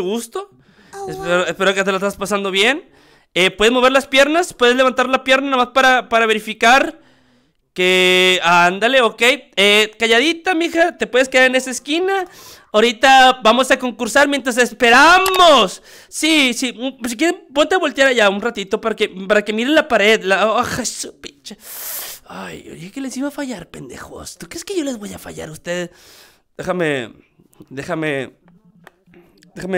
gusto. Oh, espero, que te lo estás pasando bien. Eh, puedes mover las piernas, puedes levantar la pierna nada más para, para verificar que... Ándale, ok. Eh, calladita, mija, te puedes quedar en esa esquina. Ahorita vamos a concursar mientras esperamos. Sí, sí. Si quieren, ponte a voltear allá un ratito para que, para que miren la pared. La oh, su pinche. Ay, yo dije que les iba a fallar, pendejos. ¿Tú crees que yo les voy a fallar a ustedes? Déjame. Déjame. Déjame.